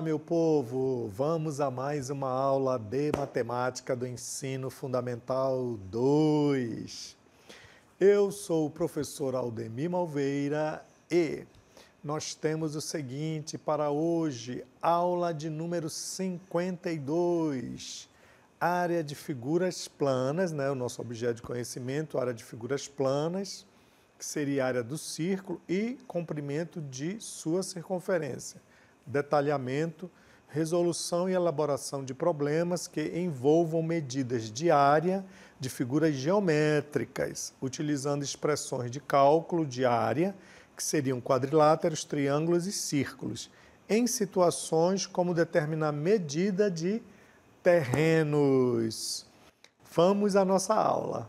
Olá, meu povo! Vamos a mais uma aula de matemática do ensino fundamental 2. Eu sou o professor Aldemir Malveira e nós temos o seguinte para hoje, aula de número 52. Área de figuras planas, né? o nosso objeto de conhecimento, área de figuras planas, que seria a área do círculo e comprimento de sua circunferência detalhamento, resolução e elaboração de problemas que envolvam medidas de área de figuras geométricas, utilizando expressões de cálculo de área, que seriam quadriláteros, triângulos e círculos, em situações como determinar medida de terrenos. Vamos à nossa aula.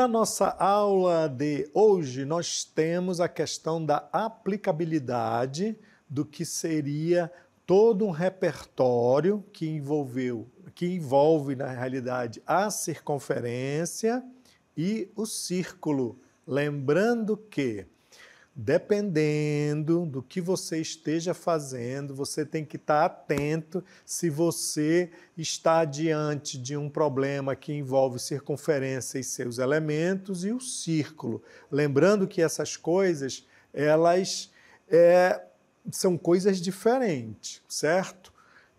Na nossa aula de hoje, nós temos a questão da aplicabilidade do que seria todo um repertório que envolveu, que envolve na realidade a circunferência e o círculo, lembrando que dependendo do que você esteja fazendo, você tem que estar atento se você está diante de um problema que envolve circunferência e seus elementos e o círculo. Lembrando que essas coisas, elas é, são coisas diferentes, certo?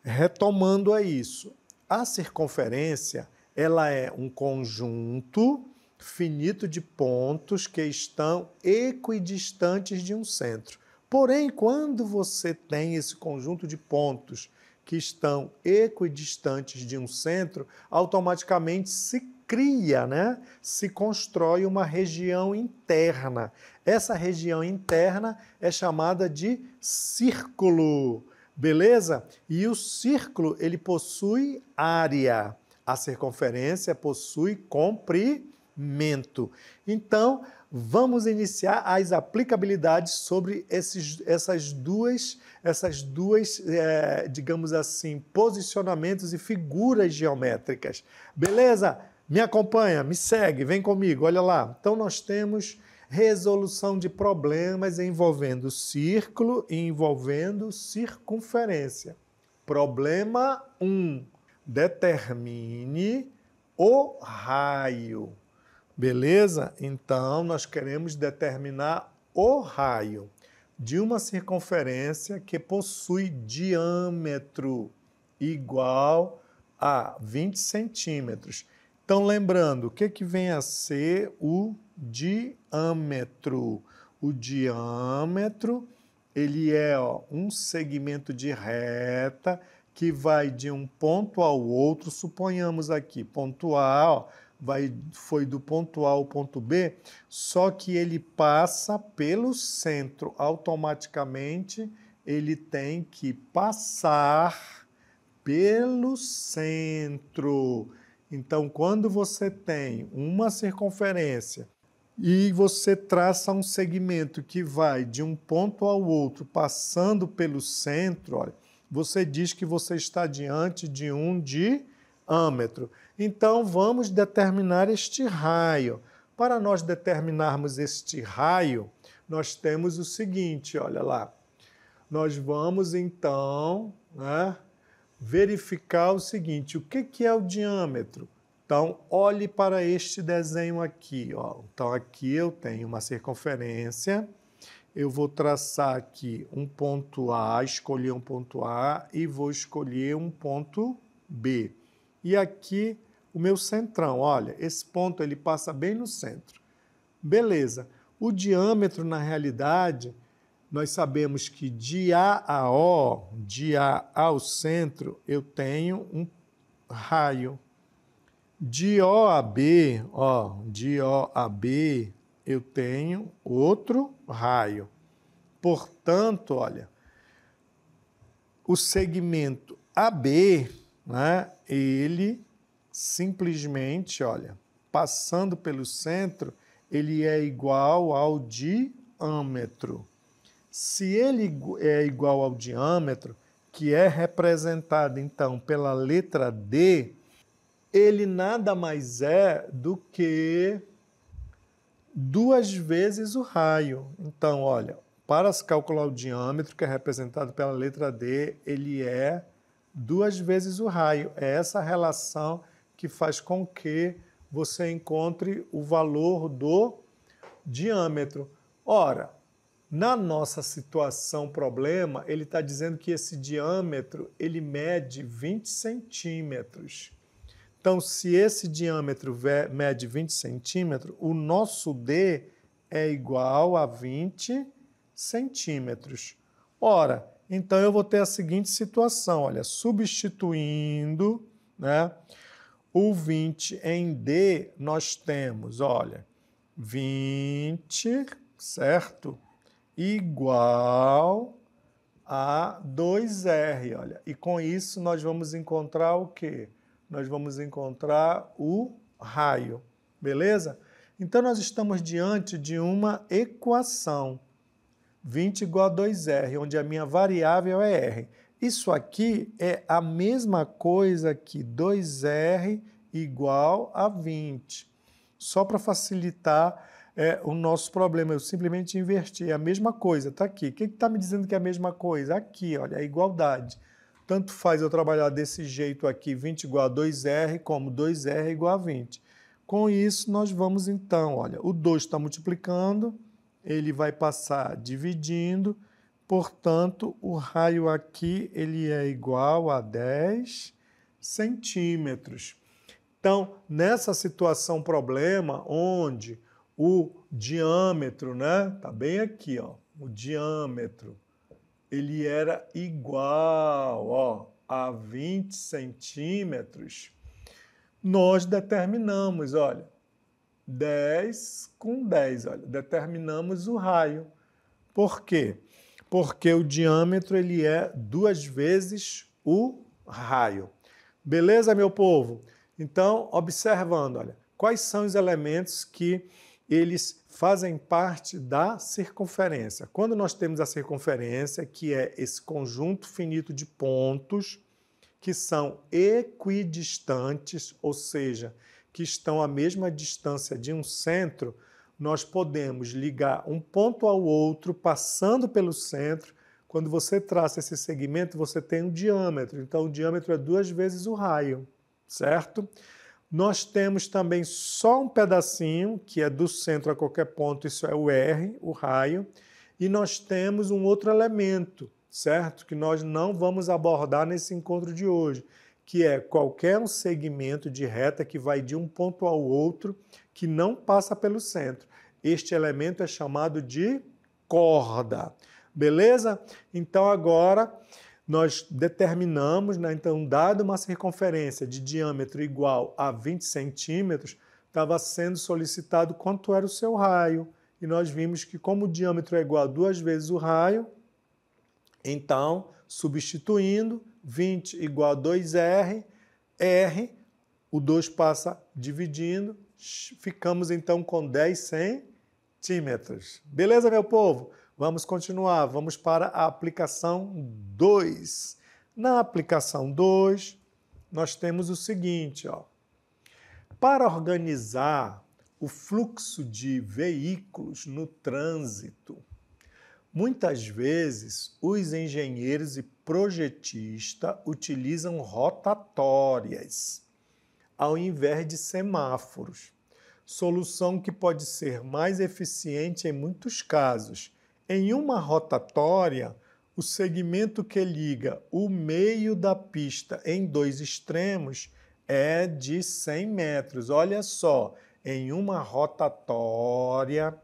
Retomando a isso, a circunferência ela é um conjunto finito de pontos que estão equidistantes de um centro. Porém, quando você tem esse conjunto de pontos que estão equidistantes de um centro, automaticamente se cria, né? se constrói uma região interna. Essa região interna é chamada de círculo, beleza? E o círculo ele possui área. A circunferência possui comprimento conhecimento. Então, vamos iniciar as aplicabilidades sobre esses, essas duas, essas duas é, digamos assim, posicionamentos e figuras geométricas. Beleza? Me acompanha, me segue, vem comigo, olha lá. Então, nós temos resolução de problemas envolvendo círculo e envolvendo circunferência. Problema 1. Um, determine o raio. Beleza? Então, nós queremos determinar o raio de uma circunferência que possui diâmetro igual a 20 centímetros. Então, lembrando, o que, que vem a ser o diâmetro? O diâmetro ele é ó, um segmento de reta que vai de um ponto ao outro, suponhamos aqui, ponto A, ó, vai, foi do ponto A ao ponto B, só que ele passa pelo centro. Automaticamente, ele tem que passar pelo centro. Então, quando você tem uma circunferência e você traça um segmento que vai de um ponto ao outro, passando pelo centro, olha, você diz que você está diante de um diâmetro. Então vamos determinar este raio. Para nós determinarmos este raio, nós temos o seguinte, olha lá. Nós vamos então né, verificar o seguinte: o que, que é o diâmetro? Então, olhe para este desenho aqui. Ó. Então, aqui eu tenho uma circunferência. Eu vou traçar aqui um ponto A, escolher um ponto A e vou escolher um ponto B. E aqui o meu centrão. Olha, esse ponto ele passa bem no centro. Beleza. O diâmetro, na realidade, nós sabemos que de A a O, de A ao centro, eu tenho um raio. De O a B, ó, de O a B, eu tenho outro raio. Portanto, olha, o segmento AB, né, ele simplesmente, olha, passando pelo centro, ele é igual ao diâmetro. Se ele é igual ao diâmetro, que é representado então pela letra D, ele nada mais é do que duas vezes o raio. Então, olha, para se calcular o diâmetro, que é representado pela letra D, ele é duas vezes o raio. É essa relação que faz com que você encontre o valor do diâmetro. Ora, na nossa situação problema, ele está dizendo que esse diâmetro ele mede 20 centímetros. Então, se esse diâmetro mede 20 centímetros, o nosso D é igual a 20 centímetros. Ora, então eu vou ter a seguinte situação, olha, substituindo, né? O 20 em D nós temos, olha, 20, certo? Igual a 2R, olha. E com isso nós vamos encontrar o quê? Nós vamos encontrar o raio, beleza? Então nós estamos diante de uma equação. 20 igual a 2R, onde a minha variável é R. Isso aqui é a mesma coisa que 2R igual a 20. Só para facilitar é, o nosso problema, eu simplesmente inverti. É a mesma coisa, está aqui. O que está me dizendo que é a mesma coisa? Aqui, olha, a é igualdade. Tanto faz eu trabalhar desse jeito aqui, 20 igual a 2R, como 2R igual a 20. Com isso, nós vamos então, olha, o 2 está multiplicando, ele vai passar dividindo, Portanto, o raio aqui ele é igual a 10 centímetros. Então, nessa situação problema, onde o diâmetro, né, tá bem aqui, ó, o diâmetro, ele era igual, ó, a 20 centímetros, nós determinamos, olha, 10 com 10, olha, determinamos o raio. Por quê? porque o diâmetro ele é duas vezes o raio. Beleza, meu povo? Então, observando, olha, quais são os elementos que eles fazem parte da circunferência. Quando nós temos a circunferência, que é esse conjunto finito de pontos que são equidistantes, ou seja, que estão à mesma distância de um centro, nós podemos ligar um ponto ao outro, passando pelo centro. Quando você traça esse segmento, você tem um diâmetro. Então, o diâmetro é duas vezes o raio, certo? Nós temos também só um pedacinho, que é do centro a qualquer ponto, isso é o R, o raio. E nós temos um outro elemento, certo? Que nós não vamos abordar nesse encontro de hoje, que é qualquer um segmento de reta que vai de um ponto ao outro que não passa pelo centro. Este elemento é chamado de corda. Beleza? Então agora nós determinamos, né, então, dado uma circunferência de diâmetro igual a 20 centímetros, estava sendo solicitado quanto era o seu raio. E nós vimos que, como o diâmetro é igual a duas vezes o raio, então, substituindo, 20 igual a 2R, R, o 2 passa dividindo, ficamos então com 10 centímetros centímetros. Beleza, meu povo? Vamos continuar, vamos para a aplicação 2. Na aplicação 2, nós temos o seguinte, ó. Para organizar o fluxo de veículos no trânsito, muitas vezes os engenheiros e projetistas utilizam rotatórias ao invés de semáforos solução que pode ser mais eficiente em muitos casos. Em uma rotatória, o segmento que liga o meio da pista em dois extremos é de 100 metros. Olha só, em uma rotatória,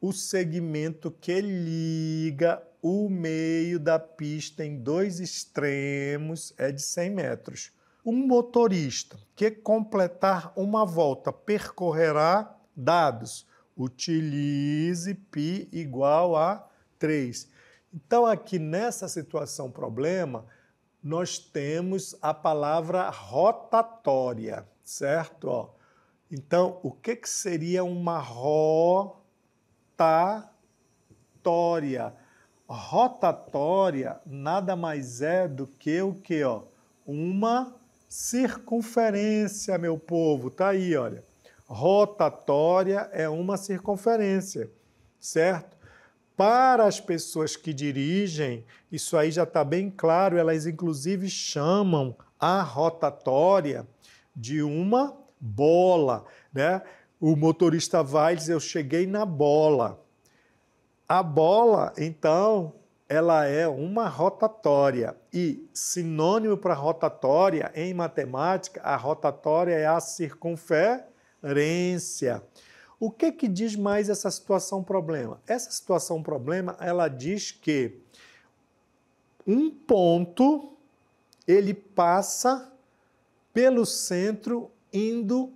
o segmento que liga o meio da pista em dois extremos é de 100 metros. Um motorista que completar uma volta percorrerá dados. Utilize π igual a 3. Então, aqui nessa situação problema, nós temos a palavra rotatória, certo? Ó, então, o que, que seria uma rotatória? Rotatória nada mais é do que o que? Ó, uma circunferência, meu povo. Tá aí, olha. Rotatória é uma circunferência, certo? Para as pessoas que dirigem, isso aí já está bem claro, elas inclusive chamam a rotatória de uma bola, né? O motorista vai dizer: Eu cheguei na bola. A bola, então, ela é uma rotatória e sinônimo para rotatória em matemática, a rotatória é a circunferência. O que que diz mais essa situação problema? Essa situação problema, ela diz que um ponto ele passa pelo centro indo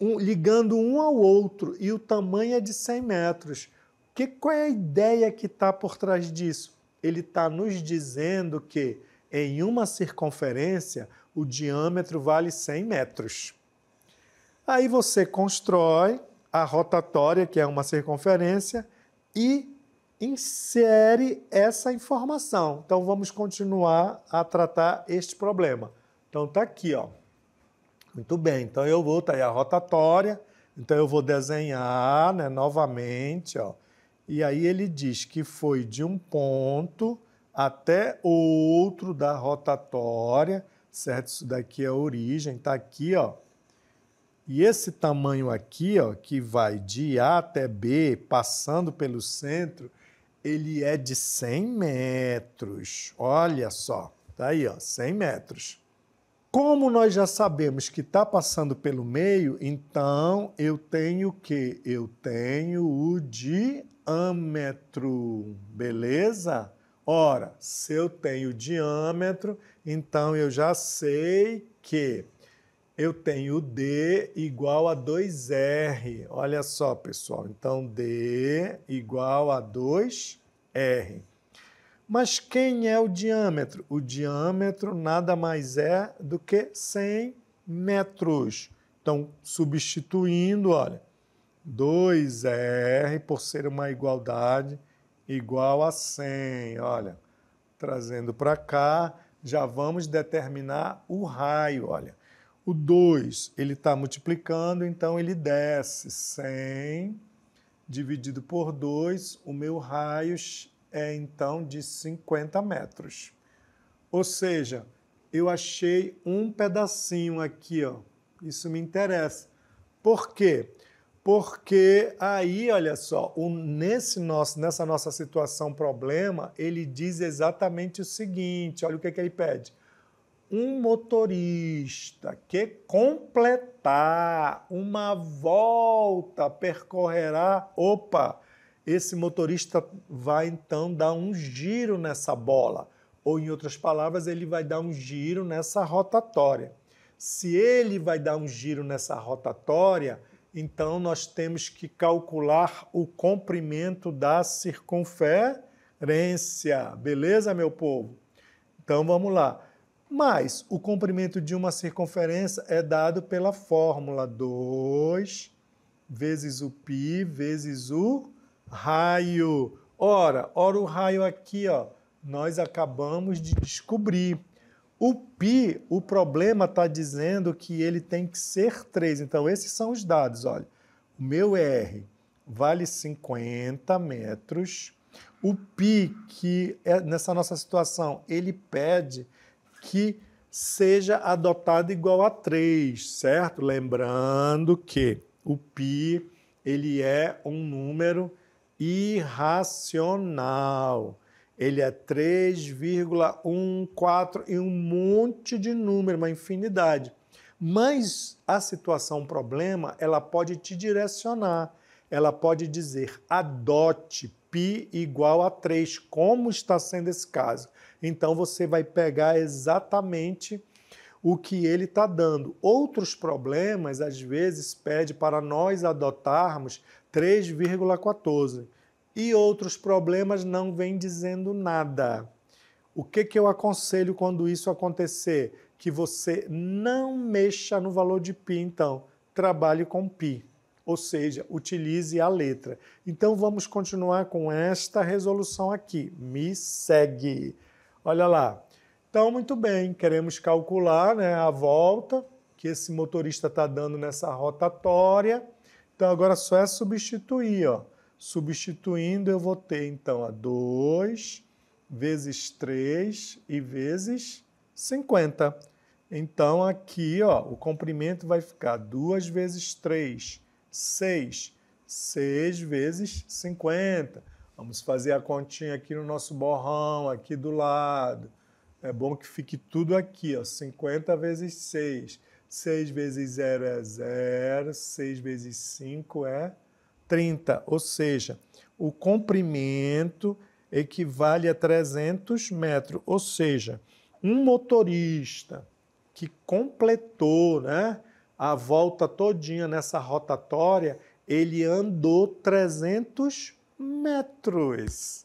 um, ligando um ao outro e o tamanho é de 100 metros. Que, qual é a ideia que está por trás disso? ele está nos dizendo que em uma circunferência o diâmetro vale 100 metros. Aí você constrói a rotatória, que é uma circunferência, e insere essa informação. Então vamos continuar a tratar este problema. Então tá aqui, ó. Muito bem. Então eu vou tá aí a rotatória. Então eu vou desenhar, né, novamente, ó. E aí ele diz que foi de um ponto até outro da rotatória, certo? Isso daqui é a origem, tá aqui, ó. E esse tamanho aqui, ó, que vai de A até B, passando pelo centro, ele é de 100 metros. Olha só, tá aí, ó, 100 metros. Como nós já sabemos que está passando pelo meio, então eu tenho o quê? Eu tenho o de diâmetro, beleza? Ora, se eu tenho diâmetro, então eu já sei que eu tenho D igual a 2R. Olha só, pessoal. Então, D igual a 2R. Mas quem é o diâmetro? O diâmetro nada mais é do que 100 metros. Então, substituindo, olha, 2R por ser uma igualdade igual a 100. Olha, trazendo para cá, já vamos determinar o raio. Olha, o 2 ele está multiplicando, então ele desce 100 dividido por 2, o meu raio é então de 50 metros. Ou seja, eu achei um pedacinho aqui, ó. Isso me interessa. Por quê? Porque porque aí, olha só, o, nesse nosso, nessa nossa situação problema, ele diz exatamente o seguinte: olha o que, é que ele pede. Um motorista que completar uma volta percorrerá. Opa, esse motorista vai então dar um giro nessa bola. Ou, em outras palavras, ele vai dar um giro nessa rotatória. Se ele vai dar um giro nessa rotatória, então, nós temos que calcular o comprimento da circunferência. Beleza, meu povo? Então, vamos lá. Mas o comprimento de uma circunferência é dado pela fórmula 2 vezes o π vezes o raio. Ora, ora o raio aqui, ó, nós acabamos de descobrir. O pi, o problema está dizendo que ele tem que ser 3. Então, esses são os dados. Olha, o meu R vale 50 metros. O pi, que é nessa nossa situação, ele pede que seja adotado igual a 3, certo? Lembrando que o pi, ele é um número irracional ele é 3,14 e um monte de número, uma infinidade. Mas a situação, o problema, ela pode te direcionar. Ela pode dizer adote π igual a 3, como está sendo esse caso. Então você vai pegar exatamente o que ele está dando. Outros problemas, às vezes, pede para nós adotarmos 3,14 e outros problemas não vem dizendo nada. O que, que eu aconselho quando isso acontecer? Que você não mexa no valor de pi, então, trabalhe com pi, ou seja, utilize a letra. Então vamos continuar com esta resolução aqui. Me segue. Olha lá. Então, muito bem, queremos calcular né, a volta que esse motorista está dando nessa rotatória. Então agora só é substituir, ó. Substituindo, eu vou ter então a 2 vezes 3 e vezes 50. Então aqui, ó, o comprimento vai ficar 2 vezes 3, 6. 6 vezes 50. Vamos fazer a continha aqui no nosso borrão, aqui do lado. É bom que fique tudo aqui, ó, 50 vezes 6. 6 vezes 0 é 0, 6 vezes 5 é 30, ou seja, o comprimento equivale a 300 metros, ou seja, um motorista que completou né, a volta todinha nessa rotatória, ele andou 300 metros.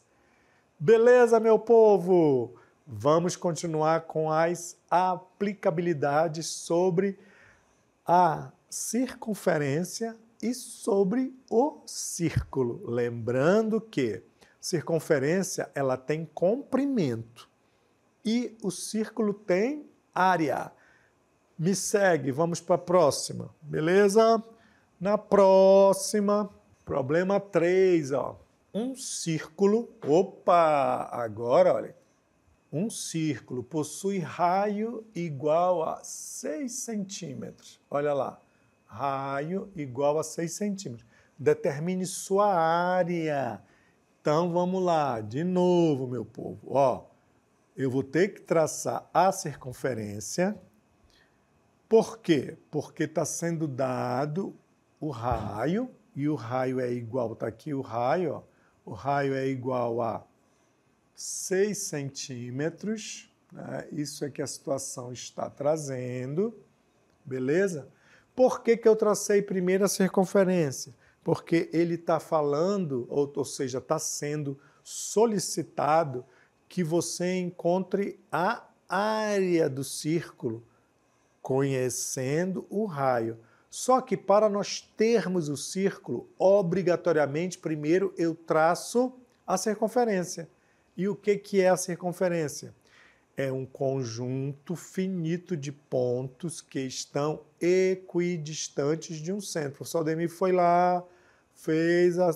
Beleza, meu povo? Vamos continuar com as aplicabilidades sobre a circunferência e sobre o círculo. Lembrando que circunferência ela tem comprimento e o círculo tem área. Me segue, vamos para a próxima, beleza? Na próxima, problema 3, ó. Um círculo, opa, agora olha. Um círculo possui raio igual a 6 centímetros. Olha lá raio igual a 6 centímetros. Determine sua área. Então vamos lá, de novo, meu povo. Ó, eu vou ter que traçar a circunferência. Por quê? Porque está sendo dado o raio, e o raio é igual, está aqui o raio, ó, o raio é igual a 6 centímetros. Né? Isso é que a situação está trazendo, beleza? Por que, que eu tracei primeiro a circunferência? Porque ele está falando, ou, ou seja, está sendo solicitado que você encontre a área do círculo, conhecendo o raio. Só que para nós termos o círculo, obrigatoriamente, primeiro eu traço a circunferência. E o que, que é a circunferência? é um conjunto finito de pontos que estão equidistantes de um centro. O professor Demi foi lá, fez a,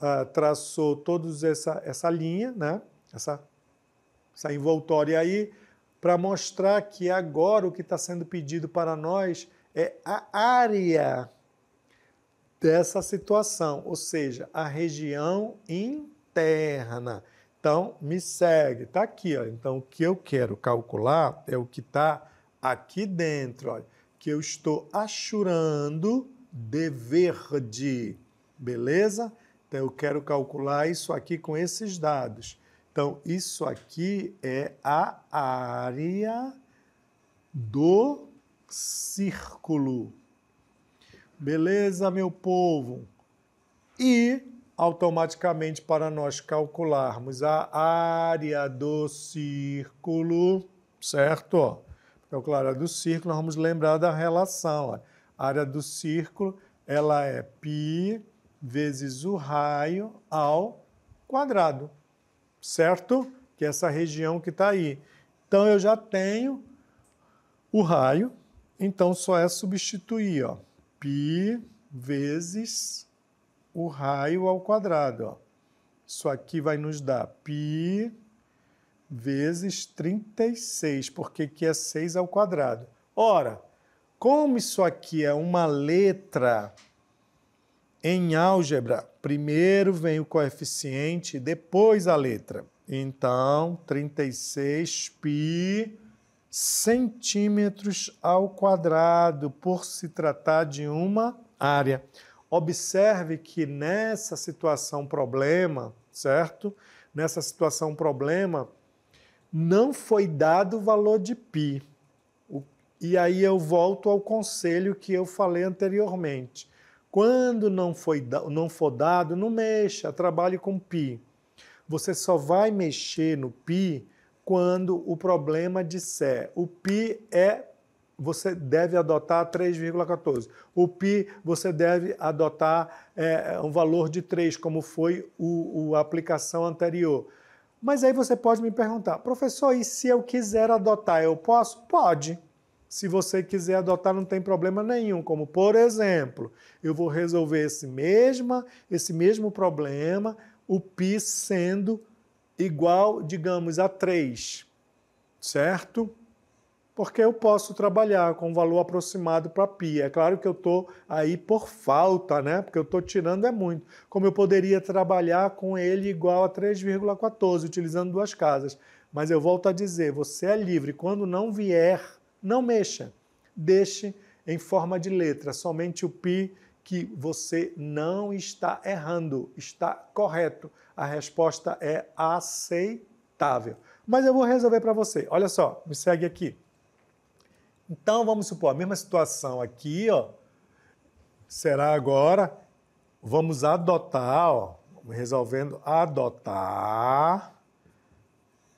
a, traçou todos essa essa linha, né? Essa essa envoltória aí para mostrar que agora o que está sendo pedido para nós é a área dessa situação, ou seja, a região interna. Então, me segue. Está aqui. Ó. Então, o que eu quero calcular é o que está aqui dentro. Olha, que eu estou achurando de verde. Beleza? Então, eu quero calcular isso aqui com esses dados. Então, isso aqui é a área do círculo. Beleza, meu povo? E automaticamente para nós calcularmos a área do círculo, certo? Então, Calcular a área do círculo, nós vamos lembrar da relação. Ó. A área do círculo ela é π vezes o raio ao quadrado, certo? Que é essa região que está aí. Então eu já tenho o raio, então só é substituir, ó, π vezes o raio ao quadrado. Ó. Isso aqui vai nos dar π vezes 36, porque aqui é 6 ao quadrado. Ora, como isso aqui é uma letra em álgebra, primeiro vem o coeficiente, depois a letra. Então, 36 π centímetros ao quadrado, por se tratar de uma área. Observe que nessa situação problema, certo? Nessa situação problema, não foi dado o valor de pi. E aí eu volto ao conselho que eu falei anteriormente. Quando não, foi, não for dado, não mexa, trabalhe com pi. Você só vai mexer no pi quando o problema disser o pi é você deve adotar 3,14. O PI, você deve adotar é, é um valor de 3, como foi o, a aplicação anterior. Mas aí você pode me perguntar, professor, e se eu quiser adotar, eu posso? Pode. Se você quiser adotar, não tem problema nenhum. Como, por exemplo, eu vou resolver esse, mesma, esse mesmo problema, o π sendo igual, digamos, a 3, certo? porque eu posso trabalhar com um valor aproximado para pi. É claro que eu estou aí por falta, né? Porque eu estou tirando é muito. Como eu poderia trabalhar com ele igual a 3,14, utilizando duas casas. Mas eu volto a dizer, você é livre. Quando não vier, não mexa. Deixe em forma de letra somente o pi que você não está errando, está correto. A resposta é aceitável. Mas eu vou resolver para você. Olha só, me segue aqui. Então, vamos supor, a mesma situação aqui, ó, será agora, vamos adotar, ó, resolvendo adotar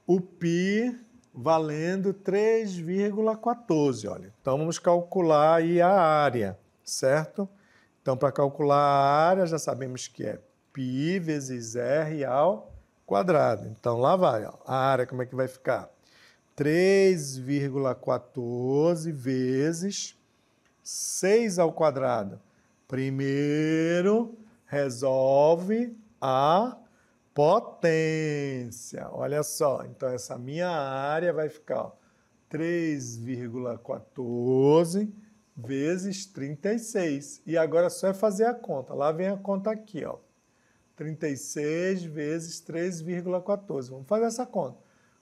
o π valendo 3,14, olha. Então, vamos calcular aí a área, certo? Então, para calcular a área, já sabemos que é π vezes r ao quadrado. Então, lá vai, ó, a área como é que vai ficar? 3,14 vezes 6 ao quadrado. Primeiro, resolve a potência. Olha só, então essa minha área vai ficar 3,14 vezes 36. E agora só é fazer a conta. Lá vem a conta aqui, ó. 36 vezes 3,14. Vamos fazer essa conta.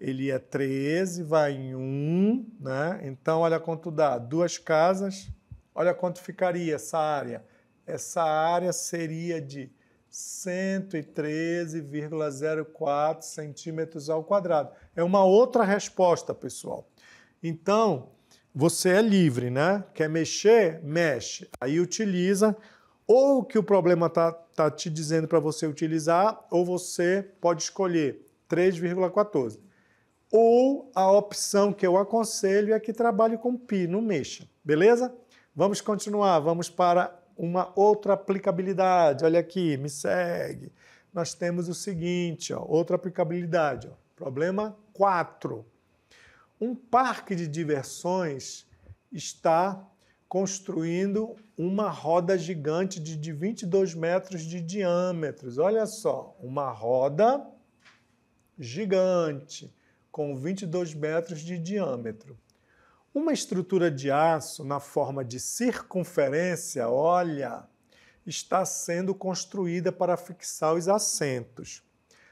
ele é 13, vai em 1, né? Então, olha quanto dá. Duas casas, olha quanto ficaria essa área. Essa área seria de 113,04 centímetros ao quadrado. É uma outra resposta, pessoal. Então, você é livre, né? Quer mexer? Mexe. Aí utiliza ou o que o problema está tá te dizendo para você utilizar, ou você pode escolher 3,14. Ou a opção que eu aconselho é que trabalhe com Pi, não mexa, beleza? Vamos continuar, vamos para uma outra aplicabilidade. Olha aqui, me segue. Nós temos o seguinte, ó, outra aplicabilidade. Ó. Problema 4. Um parque de diversões está construindo uma roda gigante de 22 metros de diâmetros. Olha só, uma roda gigante com 22 metros de diâmetro. Uma estrutura de aço na forma de circunferência, olha, está sendo construída para fixar os assentos.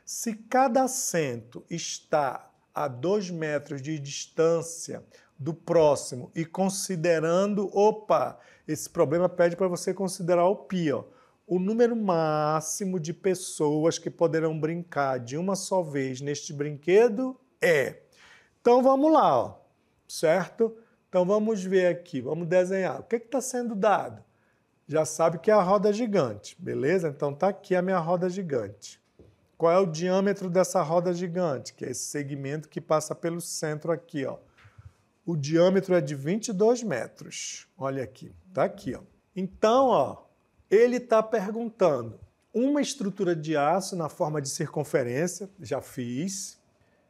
Se cada assento está a 2 metros de distância do próximo e considerando, opa, esse problema pede para você considerar o pi, ó, o número máximo de pessoas que poderão brincar de uma só vez neste brinquedo é. Então vamos lá, ó, certo? Então vamos ver aqui, vamos desenhar. O que é está sendo dado? Já sabe que é a roda gigante, beleza? Então está aqui a minha roda gigante. Qual é o diâmetro dessa roda gigante? Que é esse segmento que passa pelo centro aqui, ó. O diâmetro é de 22 metros. Olha aqui, tá aqui, ó. Então, ó, ele está perguntando uma estrutura de aço na forma de circunferência, já fiz,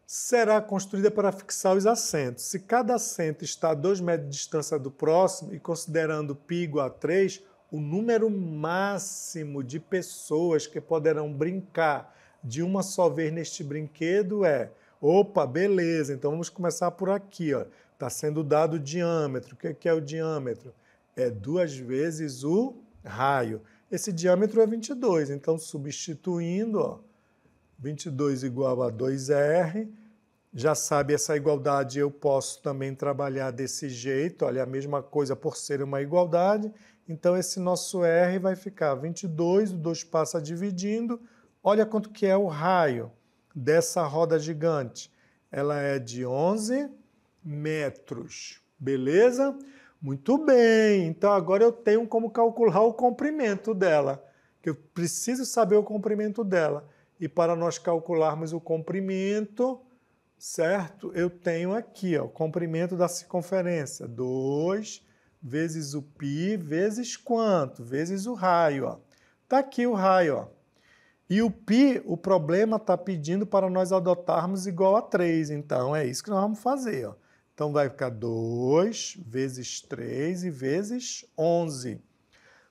será construída para fixar os assentos. Se cada assento está a 2 metros de distância do próximo e considerando π igual a 3, o número máximo de pessoas que poderão brincar de uma só vez neste brinquedo é Opa, beleza, então vamos começar por aqui. Está sendo dado o diâmetro. O é que é o diâmetro? É duas vezes o raio. Esse diâmetro é 22, então substituindo, ó, 22 igual a 2R, já sabe essa igualdade, eu posso também trabalhar desse jeito, olha, a mesma coisa por ser uma igualdade, então esse nosso R vai ficar 22, o 2 passa dividindo, olha quanto que é o raio dessa roda gigante, ela é de 11 metros, beleza? Muito bem, então agora eu tenho como calcular o comprimento dela, que eu preciso saber o comprimento dela. E para nós calcularmos o comprimento, certo? Eu tenho aqui ó, o comprimento da circunferência, 2 vezes o π vezes quanto? Vezes o raio. Está aqui o raio. Ó. E o π, o problema está pedindo para nós adotarmos igual a 3. Então, é isso que nós vamos fazer. Ó. Então, vai ficar 2 vezes 3 e vezes 11.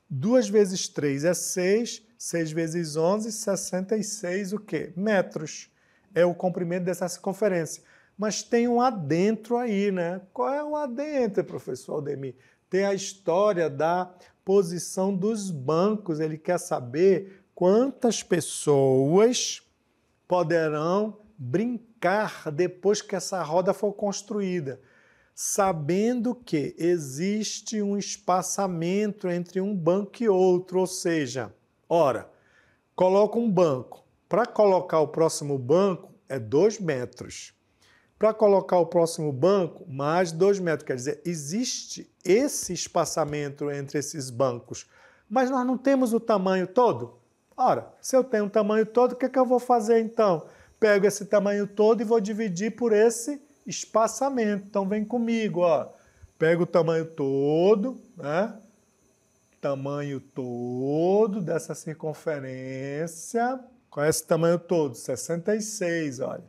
2 vezes 3 é 6 6 vezes 11, 66 o quê? Metros. É o comprimento dessa circunferência. Mas tem um adentro aí, né? Qual é o adentro, professor Aldemir? Tem a história da posição dos bancos. Ele quer saber quantas pessoas poderão brincar depois que essa roda for construída, sabendo que existe um espaçamento entre um banco e outro, ou seja, Ora, coloca um banco. Para colocar o próximo banco é 2 metros. Para colocar o próximo banco, mais 2 metros. Quer dizer, existe esse espaçamento entre esses bancos, mas nós não temos o tamanho todo. Ora, se eu tenho o tamanho todo, o que, é que eu vou fazer então? Pego esse tamanho todo e vou dividir por esse espaçamento. Então vem comigo, ó. Pego o tamanho todo, né? tamanho todo dessa circunferência. Qual é esse tamanho todo? 66, olha.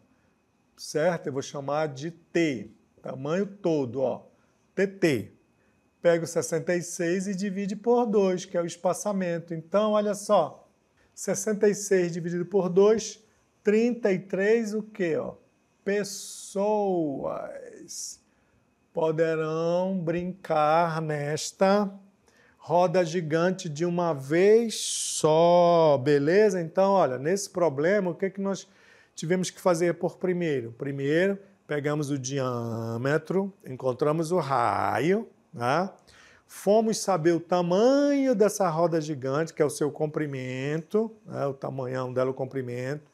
Certo? Eu vou chamar de T. Tamanho todo, ó. TT. Pego 66 e divide por 2, que é o espaçamento. Então, olha só. 66 dividido por 2, 33 o quê, ó? Pessoas poderão brincar nesta roda gigante de uma vez só, beleza? Então, olha, nesse problema, o que, é que nós tivemos que fazer por primeiro? Primeiro, pegamos o diâmetro, encontramos o raio, né? fomos saber o tamanho dessa roda gigante, que é o seu comprimento, né? o tamanhão dela, o comprimento,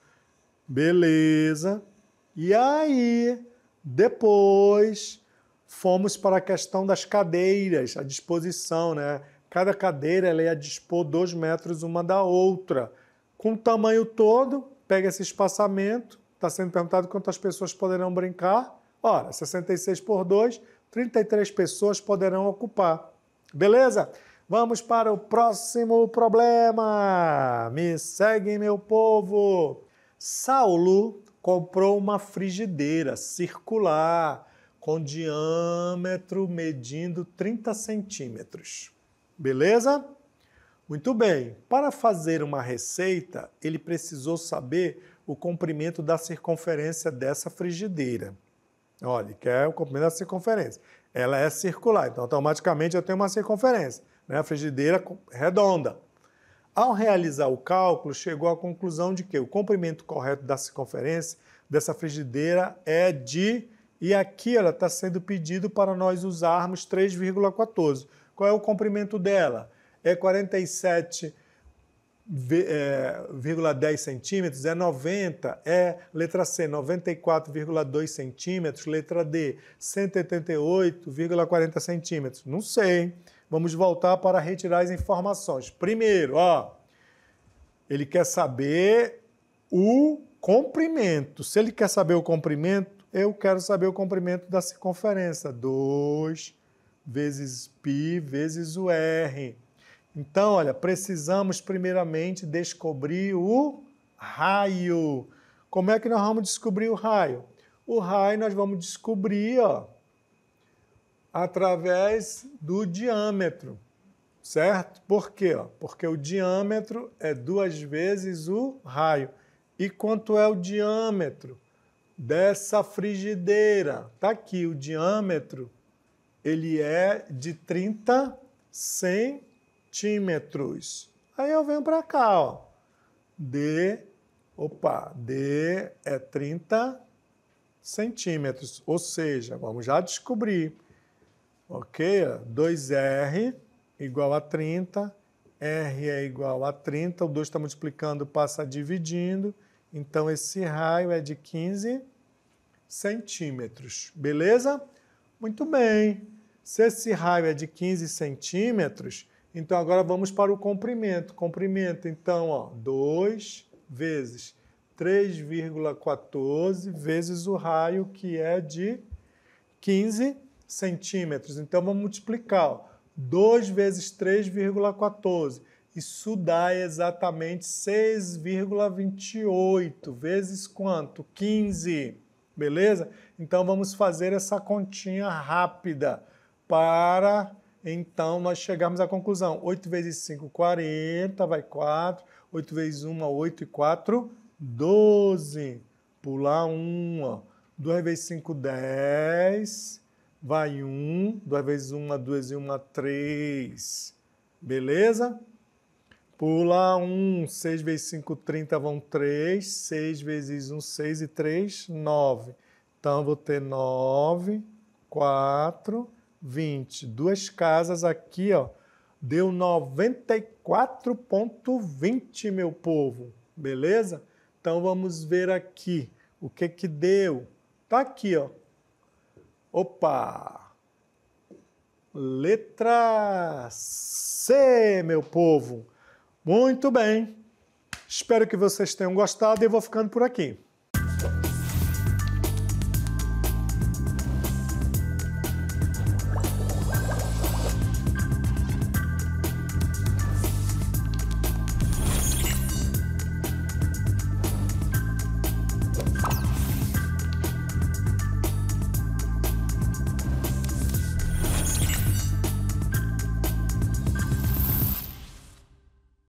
beleza. E aí, depois, fomos para a questão das cadeiras, a disposição, né? Cada cadeira ela ia dispor dois metros uma da outra. Com o tamanho todo, pega esse espaçamento, está sendo perguntado quantas pessoas poderão brincar. Ora, 66 por 2, 33 pessoas poderão ocupar. Beleza? Vamos para o próximo problema. Me seguem, meu povo. Saulo comprou uma frigideira circular com diâmetro medindo 30 centímetros. Beleza? Muito bem. Para fazer uma receita, ele precisou saber o comprimento da circunferência dessa frigideira. Olha, que é o comprimento da circunferência. Ela é circular, então automaticamente eu tenho uma circunferência, né? a frigideira redonda. Ao realizar o cálculo, chegou à conclusão de que o comprimento correto da circunferência dessa frigideira é de. E aqui ela está sendo pedido para nós usarmos 3,14. Qual é o comprimento dela? É 47 é, centímetros, é 90, é letra C, 94,2 centímetros, letra D, 188,40 centímetros. Não sei. Vamos voltar para retirar as informações. Primeiro, ó, ele quer saber o comprimento. Se ele quer saber o comprimento, eu quero saber o comprimento da circunferência. 2 vezes π vezes o r. Então, olha, precisamos primeiramente descobrir o raio. Como é que nós vamos descobrir o raio? O raio nós vamos descobrir ó, através do diâmetro, certo? Por quê? Ó? Porque o diâmetro é duas vezes o raio. E quanto é o diâmetro dessa frigideira? Está aqui o diâmetro ele é de 30 centímetros. Aí eu venho para cá, ó. D, opa, D é 30 centímetros. Ou seja, vamos já descobrir, ok? 2R igual a 30, R é igual a 30, o 2 está multiplicando, passa dividindo. Então, esse raio é de 15 centímetros, beleza? Muito bem. Se esse raio é de 15 centímetros, então agora vamos para o comprimento. Comprimento, então, ó, 2 vezes 3,14 vezes o raio que é de 15 centímetros. Então vamos multiplicar. Ó, 2 vezes 3,14. Isso dá exatamente 6,28 vezes quanto? 15. Beleza? Então vamos fazer essa continha rápida para então nós chegarmos à conclusão. 8 vezes 5, 40, vai 4. 8 vezes 1, 8 e 4, 12. Pular 1. 2 vezes 5, 10. Vai 1. 2 vezes 1, 2 e 1, 3. Beleza? Pula 1, 6 vezes 5, 30 vão 3, 6 vezes 1, 6 e 3, 9. Então eu vou ter 9, 4, 20. Duas casas aqui, ó, deu 94,20, meu povo, beleza? Então vamos ver aqui o que que deu. Tá aqui, ó. Opa! Letra C, meu povo. Muito bem. Espero que vocês tenham gostado e eu vou ficando por aqui.